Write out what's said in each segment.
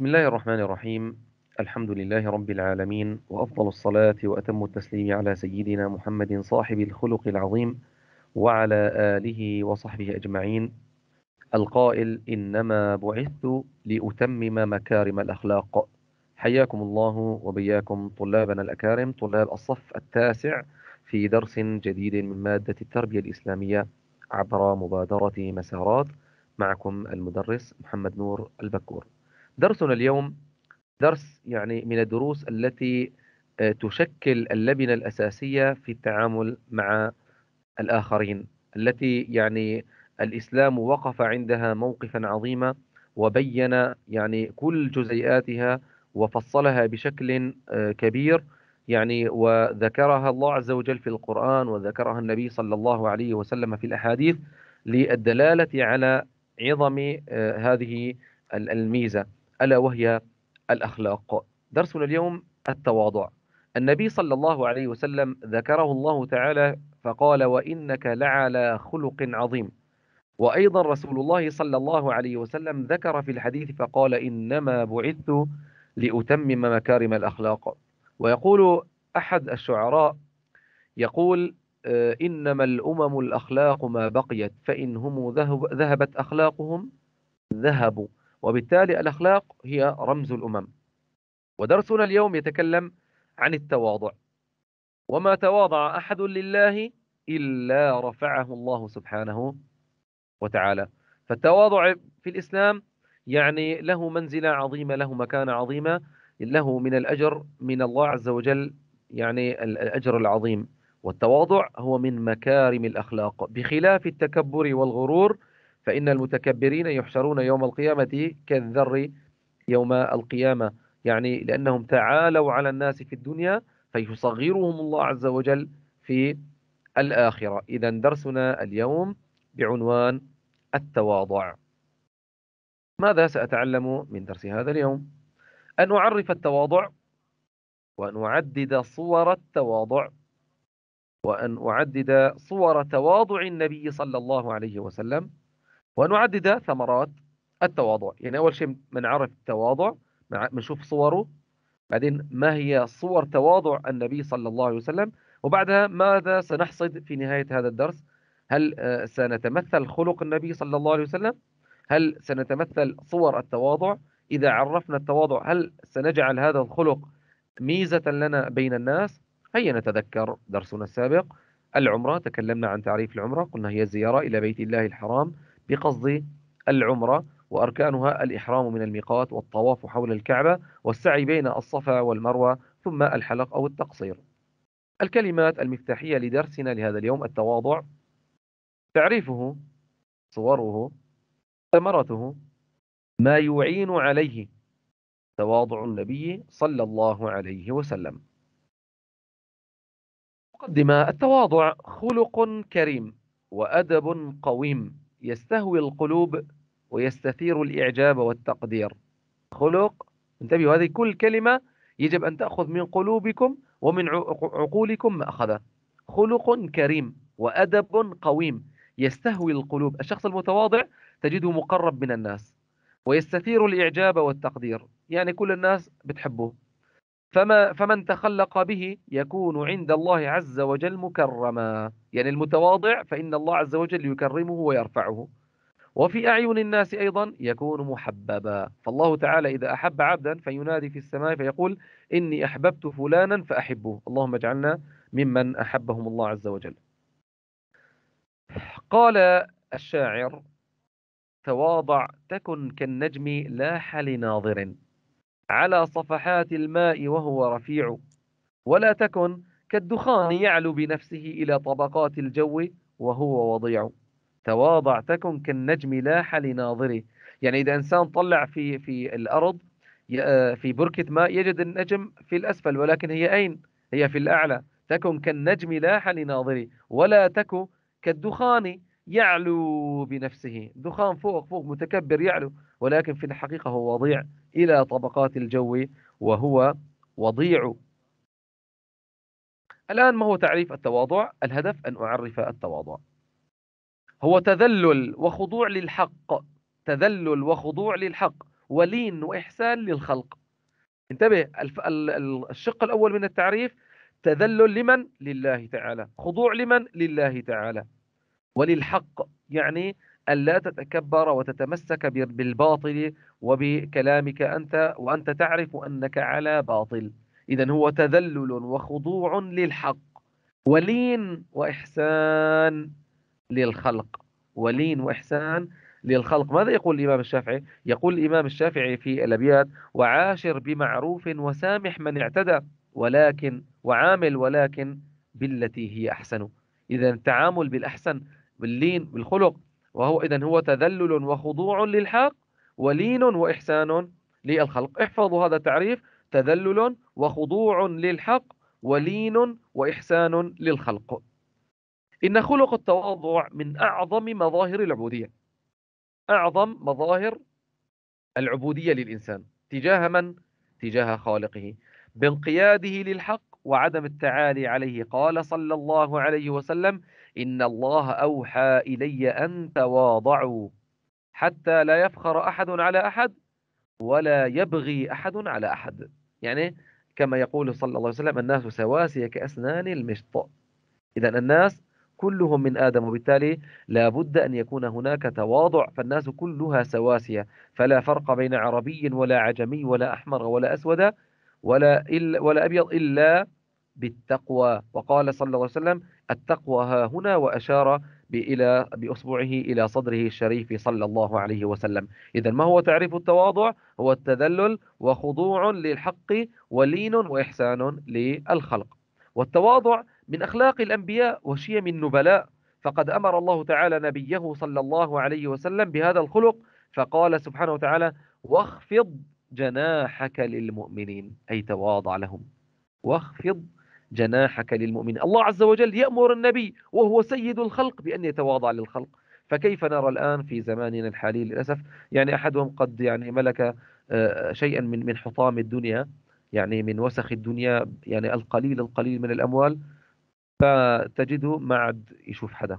بسم الله الرحمن الرحيم الحمد لله رب العالمين وأفضل الصلاة وأتم التسليم على سيدنا محمد صاحب الخلق العظيم وعلى آله وصحبه أجمعين القائل إنما بعثت لأتمم مكارم الأخلاق حياكم الله وبياكم طلابنا الأكارم طلاب الصف التاسع في درس جديد من مادة التربية الإسلامية عبر مبادرة مسارات معكم المدرس محمد نور البكور درسنا اليوم درس يعني من الدروس التي آه، تشكل اللبنة الأساسية في التعامل مع الآخرين التي يعني الإسلام وقف عندها موقفا عظيما وبين يعني كل جزيئاتها وفصلها بشكل آه، كبير يعني وذكرها الله عز وجل في القرآن وذكرها النبي صلى الله عليه وسلم في الأحاديث للدلالة على عظم آه، هذه الميزة ألا وهي الأخلاق درسنا اليوم التواضع النبي صلى الله عليه وسلم ذكره الله تعالى فقال وإنك لعلى خلق عظيم وأيضا رسول الله صلى الله عليه وسلم ذكر في الحديث فقال إنما بعثت لأتمم مكارم الأخلاق ويقول أحد الشعراء يقول آه، إنما الأمم الأخلاق ما بقيت فإن هم ذهبت أخلاقهم ذهبوا وبالتالي الأخلاق هي رمز الأمم ودرسنا اليوم يتكلم عن التواضع وما تواضع أحد لله إلا رفعه الله سبحانه وتعالى فالتواضع في الإسلام يعني له منزلة عظيمة له مكانة عظيمة له من الأجر من الله عز وجل يعني الأجر العظيم والتواضع هو من مكارم الأخلاق بخلاف التكبر والغرور فإن المتكبرين يحشرون يوم القيامة كالذر يوم القيامة يعني لأنهم تعالوا على الناس في الدنيا فيصغرهم الله عز وجل في الآخرة إذا درسنا اليوم بعنوان التواضع ماذا سأتعلم من درس هذا اليوم؟ أن أعرف التواضع وأن أعدد صور التواضع وأن أعدد صور تواضع النبي صلى الله عليه وسلم ونعدد ثمرات التواضع يعني أول شيء من عرف التواضع بنشوف صوره بعدين ما هي صور تواضع النبي صلى الله عليه وسلم وبعدها ماذا سنحصد في نهاية هذا الدرس هل آه، سنتمثل خلق النبي صلى الله عليه وسلم هل سنتمثل صور التواضع إذا عرفنا التواضع هل سنجعل هذا الخلق ميزة لنا بين الناس هيا نتذكر درسنا السابق العمرة تكلمنا عن تعريف العمرة قلنا هي زياره إلى بيت الله الحرام بقصد العمرة وأركانها الإحرام من الميقات والطواف حول الكعبة والسعي بين الصفا والمروة ثم الحلق أو التقصير الكلمات المفتاحية لدرسنا لهذا اليوم التواضع تعريفه صوره ثمرته ما يعين عليه تواضع النبي صلى الله عليه وسلم مقدمة التواضع خلق كريم وأدب قويم يستهوي القلوب ويستثير الإعجاب والتقدير خلق انتبهوا هذه كل كلمة يجب أن تأخذ من قلوبكم ومن عقولكم مأخذة خلق كريم وأدب قويم يستهوي القلوب الشخص المتواضع تجده مقرب من الناس ويستثير الإعجاب والتقدير يعني كل الناس بتحبه فما فمن تخلق به يكون عند الله عز وجل مكرما يعني المتواضع فإن الله عز وجل يكرمه ويرفعه وفي أعين الناس أيضا يكون محببا فالله تعالى إذا أحب عبدا فينادي في السماء فيقول إني أحببت فلانا فأحبه اللهم اجعلنا ممن أحبهم الله عز وجل قال الشاعر تواضع تكن كالنجم لاح لناظر على صفحات الماء وهو رفيع ولا تكن كالدخان يعلو بنفسه إلى طبقات الجو وهو وضيع تواضع تكن كالنجم لاح لناظره يعني إذا إنسان طلع في في الأرض آه، في بركة ماء يجد النجم في الأسفل ولكن هي أين؟ هي في الأعلى تكن كالنجم لاح لناظره ولا تك كالدخان يعلو بنفسه دخان فوق فوق متكبر يعلو ولكن في الحقيقة هو وضيع إلى طبقات الجو وهو وضيع الآن ما هو تعريف التواضع؟ الهدف أن أعرف التواضع هو تذلل وخضوع للحق تذلل وخضوع للحق ولين وإحسان للخلق انتبه الشق الأول من التعريف تذلل لمن؟ لله تعالى خضوع لمن؟ لله تعالى وللحق يعني ألا تتكبر وتتمسك بالباطل وبكلامك أنت وأنت تعرف أنك على باطل إذا هو تذلل وخضوع للحق ولين وإحسان للخلق ولين وإحسان للخلق ماذا يقول الإمام الشافعي؟ يقول الإمام الشافعي في الأبيات وعاشر بمعروف وسامح من اعتدى ولكن وعامل ولكن بالتي هي أحسن إذا التعامل بالأحسن باللين بالخلق وهو إذا هو تذلل وخضوع للحق ولين وإحسان للخلق احفظوا هذا التعريف تذلل وخضوع للحق ولين وإحسان للخلق إن خلق التواضع من أعظم مظاهر العبودية أعظم مظاهر العبودية للإنسان تجاه من؟ تجاه خالقه بانقياده للحق وعدم التعالي عليه قال صلى الله عليه وسلم إن الله أوحى إلي أن تواضعوا حتى لا يفخر أحد على أحد ولا يبغي أحد على أحد يعني كما يقول صلى الله عليه وسلم الناس سواسية كأسنان المشط إذا الناس كلهم من آدم وبالتالي لا بد أن يكون هناك تواضع فالناس كلها سواسية فلا فرق بين عربي ولا عجمي ولا أحمر ولا أسود ولا, إلا ولا أبيض إلا بالتقوى وقال صلى الله عليه وسلم التقوى ها هنا وأشار إلى بأصبعه إلى صدره الشريف صلى الله عليه وسلم إذا ما هو تعريف التواضع هو التذلل وخضوع للحق ولين وإحسان للخلق والتواضع من أخلاق الأنبياء وشيم النبلاء فقد أمر الله تعالى نبيه صلى الله عليه وسلم بهذا الخلق فقال سبحانه وتعالى واخفض جناحك للمؤمنين أي تواضع لهم واخفض جناحك للمؤمن الله عز وجل يأمر النبي وهو سيد الخلق بأن يتواضع للخلق فكيف نرى الآن في زماننا الحالي للأسف يعني أحدهم قد يعني ملك آه، شيئا من من حطام الدنيا يعني من وسخ الدنيا يعني القليل القليل من الأموال فتجده ما عاد يشوف حدا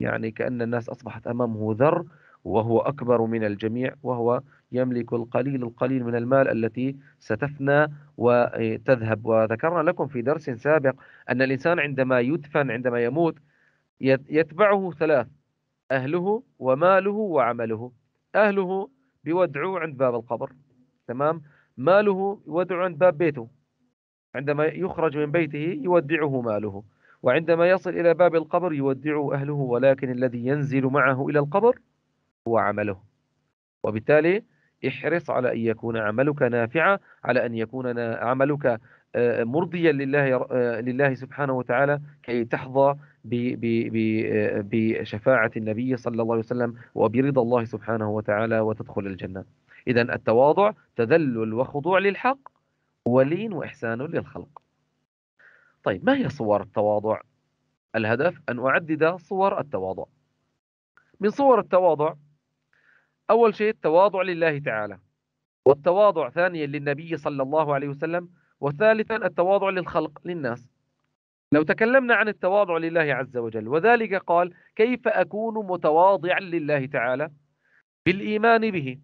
يعني كأن الناس أصبحت أمامه ذر وهو أكبر من الجميع وهو يملك القليل القليل من المال التي ستفنى وتذهب وذكرنا لكم في درس سابق أن الإنسان عندما يدفن عندما يموت يتبعه ثلاث أهله وماله وعمله أهله بيودعوه عند باب القبر تمام ماله يودعه عند باب بيته عندما يخرج من بيته يودعه ماله وعندما يصل إلى باب القبر يودعه أهله ولكن الذي ينزل معه إلى القبر هو عمله وبالتالي احرص على أن يكون عملك نافعا على أن يكون عملك آه، مرضيا لله آه، لله سبحانه وتعالى كي تحظى آه، بشفاعة النبي صلى الله عليه وسلم وبرضا الله سبحانه وتعالى وتدخل الجنة إذا التواضع تذلل وخضوع للحق ولين وإحسان للخلق طيب ما هي صور التواضع؟ الهدف أن أعدد صور التواضع من صور التواضع أول شيء التواضع لله تعالى والتواضع ثانيا للنبي صلى الله عليه وسلم وثالثا التواضع للخلق للناس لو تكلمنا عن التواضع لله عز وجل وذلك قال كيف أكون متواضعا لله تعالى بالإيمان به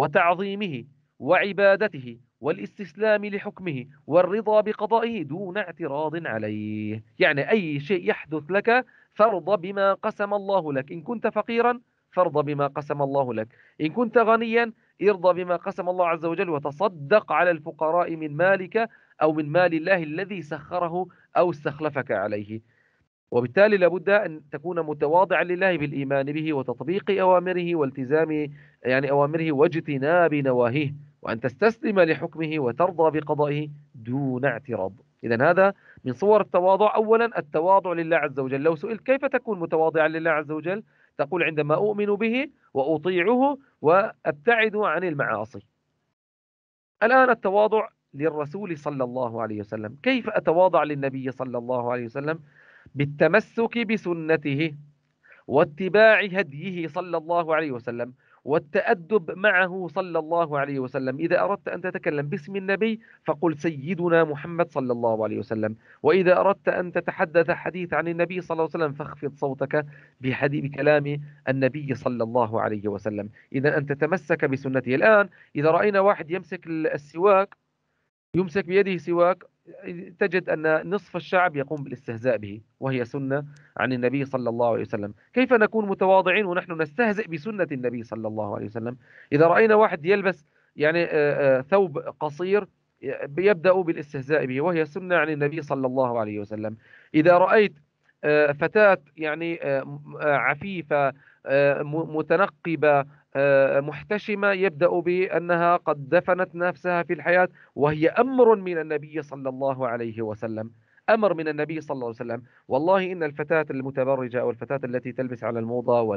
وتعظيمه وعبادته والاستسلام لحكمه والرضا بقضائه دون اعتراض عليه يعني أي شيء يحدث لك فارض بما قسم الله لك إن كنت فقيرا فارضى بما قسم الله لك إن كنت غنيا ارضى بما قسم الله عز وجل وتصدق على الفقراء من مالك أو من مال الله الذي سخره أو استخلفك عليه وبالتالي لابد أن تكون متواضعا لله بالإيمان به وتطبيق أوامره والتزام يعني أوامره واجتناب نواهيه وأن تستسلم لحكمه وترضى بقضائه دون اعتراض إذا هذا من صور التواضع أولا التواضع لله عز وجل لو سئلت كيف تكون متواضعا لله عز وجل تقول عندما أؤمن به وأطيعه وأبتعد عن المعاصي الآن التواضع للرسول صلى الله عليه وسلم كيف أتواضع للنبي صلى الله عليه وسلم بالتمسك بسنته واتباع هديه صلى الله عليه وسلم والتأدب معه صلى الله عليه وسلم إذا أردت أن تتكلم باسم النبي فقل سيدنا محمد صلى الله عليه وسلم وإذا أردت أن تتحدث حديث عن النبي صلى الله عليه وسلم فاخفض صوتك بحديث بكلام النبي صلى الله عليه وسلم إذا أن تتمسك بسنته الآن إذا رأينا واحد يمسك السواك يمسك بيده سواك تجد أن نصف الشعب يقوم بالاستهزاء به وهي سنة عن النبي صلى الله عليه وسلم كيف نكون متواضعين ونحن نستهزئ بسنة النبي صلى الله عليه وسلم إذا رأينا واحد يلبس يعني آه، آه، ثوب قصير يبدأ بالاستهزاء به وهي سنة عن النبي صلى الله عليه وسلم إذا رأيت آه، فتاة يعني عفيفة متنقبة آه، محتشمة يبدأ بأنها قد دفنت نفسها في الحياة وهي أمر من النبي صلى الله عليه وسلم أمر من النبي صلى الله عليه وسلم والله إن الفتاة المتبرجة أو الفتاة التي تلبس على الموضة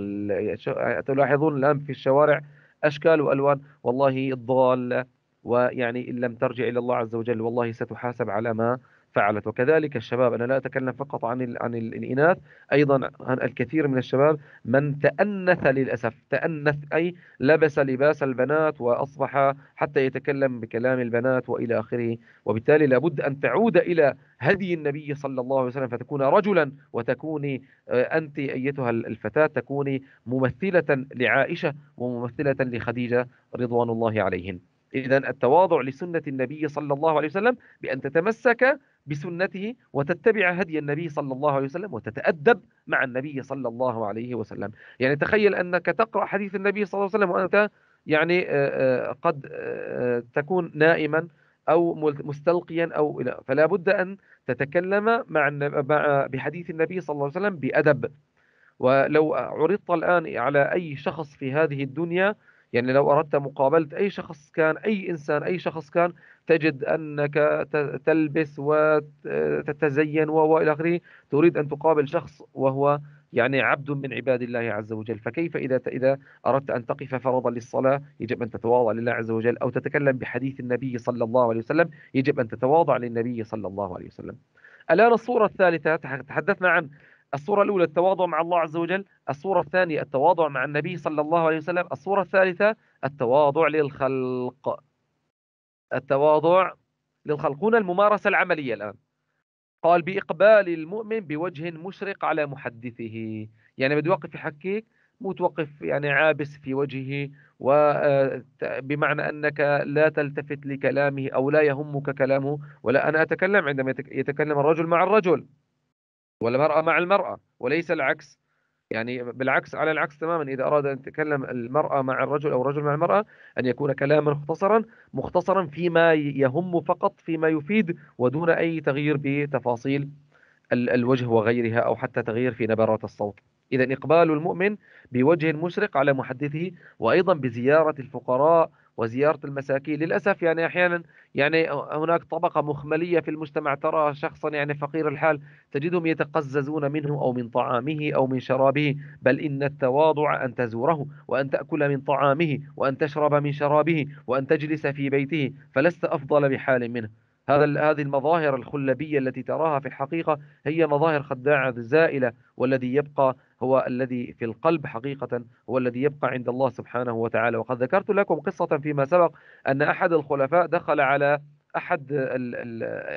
تلاحظون الآن في الشوارع أشكال وألوان والله الضالة ويعني إن لم ترجع إلى الله عز وجل والله ستحاسب على ما فعلت وكذلك الشباب أنا لا أتكلم فقط عن عن الإناث أيضا عن الكثير من الشباب من تأنث للأسف تأنث أي لبس لباس البنات وأصبح حتى يتكلم بكلام البنات وإلى آخره وبالتالي لابد أن تعود إلى هدي النبي صلى الله عليه وسلم فتكون رجلا وتكوني آه، أنت أيتها الفتاة تكوني ممثلة لعائشة وممثلة لخديجة رضوان الله عليهن إذا التواضع لسنة النبي صلى الله عليه وسلم بأن تتمسك بسنته وتتبع هدي النبي صلى الله عليه وسلم وتتأدب مع النبي صلى الله عليه وسلم يعني تخيل أنك تقرأ حديث النبي صلى الله عليه وسلم وأنت يعني آه، آه، قد آه، تكون نائما أو مستلقيا أو فلا بد أن تتكلم مع بحديث النبي صلى الله عليه وسلم بأدب ولو عرضت الآن على أي شخص في هذه الدنيا يعني لو أردت مقابلة أي شخص كان أي إنسان أي شخص كان تجد أنك تلبس وتتزين وإلى آخره تريد أن تقابل شخص وهو يعني عبد من عباد الله عز وجل فكيف إذا إذا أردت أن تقف فرضا للصلاة يجب أن تتواضع لله عز وجل أو تتكلم بحديث النبي صلى الله عليه وسلم يجب أن تتواضع للنبي صلى الله عليه وسلم الآن الصورة الثالثة تحدثنا عن الصورة الأولى التواضع مع الله عز وجل الصورة الثانية التواضع مع النبي صلى الله عليه وسلم الصورة الثالثة التواضع للخلق التواضع للخلق هنا الممارسة العملية الآن قال بإقبال المؤمن بوجه مشرق على محدثه يعني بده يوقف يحكيك مو توقف يعني عابس في وجهه وبمعنى آه، أنك لا تلتفت لكلامه أو لا يهمك كلامه ولا أنا أتكلم عندما يتكلم الرجل مع الرجل والمرأة مع المرأة وليس العكس يعني بالعكس على العكس تماما إذا أراد أن تتكلم المرأة مع الرجل أو الرجل مع المرأة أن يكون كلاما مختصرا مختصرا فيما يهم فقط فيما يفيد ودون أي تغيير بتفاصيل الوجه وغيرها أو حتى تغيير في نبرات الصوت إذا إقبال المؤمن بوجه مشرق على محدثه وأيضا بزيارة الفقراء وزياره المساكين للاسف يعني احيانا يعني هناك طبقه مخمليه في المجتمع ترى شخصا يعني فقير الحال تجدهم يتقززون منه او من طعامه او من شرابه بل ان التواضع ان تزوره وان تاكل من طعامه وان تشرب من شرابه وان تجلس في بيته فلست افضل بحال منه هذا هذه المظاهر الخلبية التي تراها في الحقيقة هي مظاهر خداعة زائلة والذي يبقى هو الذي في القلب حقيقة هو الذي يبقى عند الله سبحانه وتعالى وقد ذكرت لكم قصة فيما سبق أن أحد الخلفاء دخل على أحد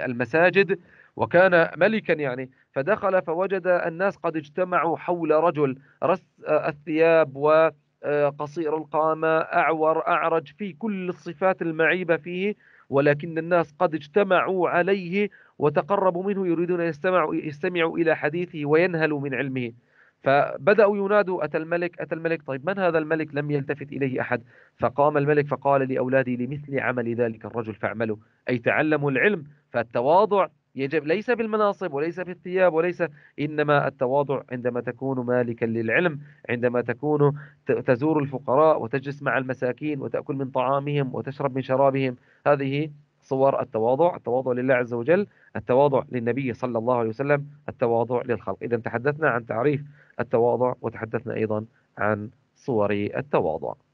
المساجد وكان ملكا يعني فدخل فوجد الناس قد اجتمعوا حول رجل رس الثياب و قصير القامة أعور أعرج في كل الصفات المعيبة فيه ولكن الناس قد اجتمعوا عليه وتقربوا منه يريدون يستمعوا, يستمعوا إلى حديثه وينهلوا من علمه فبدأوا ينادوا أتى الملك أتى الملك طيب من هذا الملك لم يلتفت إليه أحد فقام الملك فقال لأولادي لمثل عمل ذلك الرجل فاعملوا أي تعلموا العلم فالتواضع يجب ليس بالمناصب وليس بالثياب وليس إنما التواضع عندما تكون مالكا للعلم عندما تكون تزور الفقراء وتجلس مع المساكين وتأكل من طعامهم وتشرب من شرابهم هذه صور التواضع التواضع لله عز وجل التواضع للنبي صلى الله عليه وسلم التواضع للخلق إذا تحدثنا عن تعريف التواضع وتحدثنا أيضا عن صور التواضع